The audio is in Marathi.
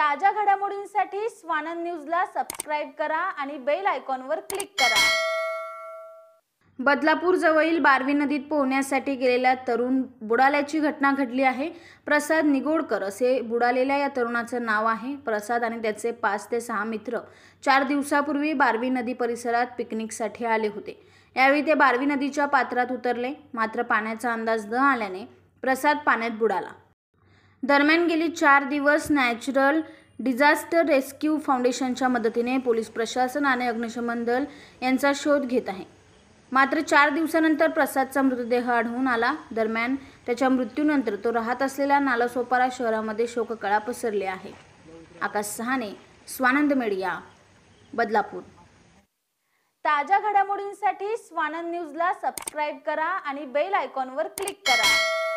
ताज्या घडामोडींसाठी स्वानंद न्यूजला सबस्क्राईब करा आणि बेल आयकॉनवर क्लिक करा बदलापूर बदलापूरजवळील बारवी नदीत पोहण्यासाठी गेलेला तरुण बुडाल्याची घटना घडली आहे प्रसाद निगोडकर असे बुडालेल्या या तरुणाचं नाव आहे प्रसाद आणि त्याचे पाच ते सहा मित्र चार दिवसापूर्वी बारवी नदी परिसरात पिकनिकसाठी आले होते यावेळी ते बारवी नदीच्या पात्रात उतरले मात्र पाण्याचा अंदाज न आल्याने प्रसाद पाण्यात बुडाला दरम्यान गेली चार दिवस नॅचरल डिझास्टर रेस्क्यू फाउंडेशनच्या मदतीने पोलीस प्रशासन आणि अग्निशमन दल यांचा शोध घेत आहे मात्र चार दिवसानंतर प्रसादचा मृतदेह आढळून आला दरम्यान त्याच्या मृत्यूनंतर तो राहत असलेल्या नालासोपारा शहरामध्ये शोककळा पसरली आहे आकाश सहाने स्वानंद मीडिया बदलापूर ताज्या घडामोडींसाठी स्वानंद न्यूजला सबस्क्राईब करा आणि बेल आयकॉनवर क्लिक करा